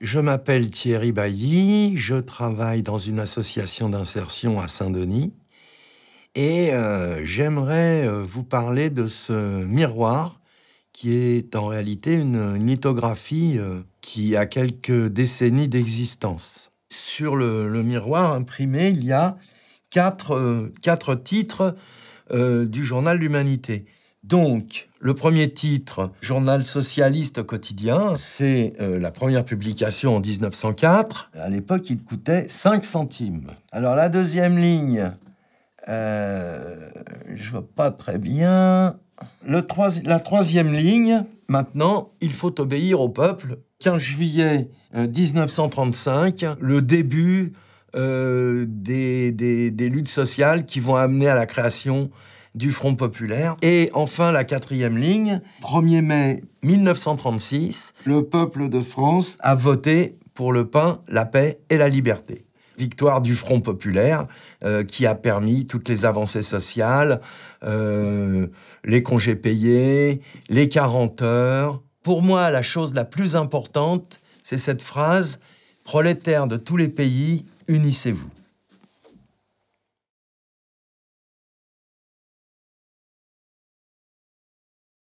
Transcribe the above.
Je m'appelle Thierry Bailly, je travaille dans une association d'insertion à Saint-Denis et euh, j'aimerais euh, vous parler de ce miroir qui est en réalité une, lithographie euh, qui a quelques décennies d'existence. Sur le, miroir imprimé, il y a quatre, quatre titres du journal L'Humanité. Donc, le premier titre, Journal socialiste quotidien, c'est euh, la première publication en 1904. À l'époque, il coûtait 5 centimes. Alors, la deuxième ligne, euh, je vois pas très bien. la troisième ligne, maintenant, il faut obéir au peuple. 15 juillet 1935, euh, le début euh, des luttes sociales qui vont amener à la création du Front populaire. Et enfin, la quatrième ligne, 1er mai 1936, le peuple de France a voté pour le pain, la paix et la liberté victoire du Front populaire euh, qui a permis toutes les avancées sociales, euh, les congés payés, les 40 heures. Pour moi, la chose la plus importante, c'est cette phrase Prolétaires de tous les pays, unissez-vous.